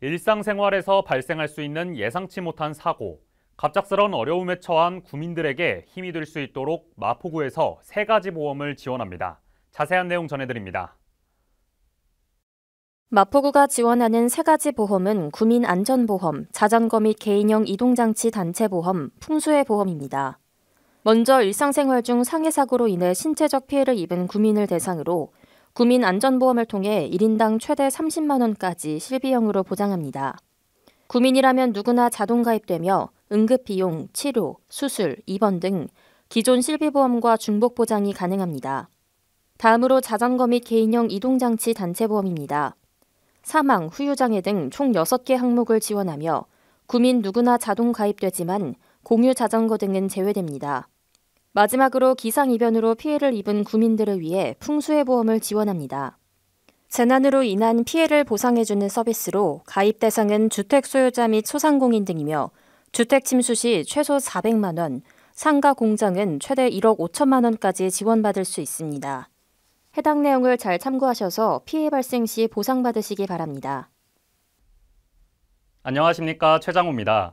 일상생활에서 발생할 수 있는 예상치 못한 사고, 갑작스런 어려움에 처한 구민들에게 힘이 될 수 있도록 마포구에서 세 가지 보험을 지원합니다. 자세한 내용 전해드립니다. 마포구가 지원하는 세 가지 보험은 구민안전보험, 자전거 및 개인형 이동장치 단체보험, 풍수해 보험입니다. 먼저 일상생활 중 상해사고로 인해 신체적 피해를 입은 구민을 대상으로 구민안전보험을 통해 1인당 최대 30만 원까지 실비형으로 보장합니다. 구민이라면 누구나 자동 가입되며 응급 비용, 치료, 수술, 입원 등 기존 실비보험과 중복 보장이 가능합니다. 다음으로 자전거 및 개인형 이동장치 단체보험입니다. 사망, 후유장애 등 총 6개 항목을 지원하며 구민 누구나 자동 가입되지만 공유 자전거 등은 제외됩니다. 마지막으로 기상이변으로 피해를 입은 구민들을 위해 풍수해보험을 지원합니다. 재난으로 인한 피해를 보상해주는 서비스로 가입 대상은 주택 소유자 및 소상공인 등이며 주택 침수 시 최소 400만 원, 상가 공장은 최대 1억 5천만 원까지 지원받을 수 있습니다. 해당 내용을 잘 참고하셔서 피해 발생 시 보상받으시기 바랍니다. 안녕하십니까 최장호입니다.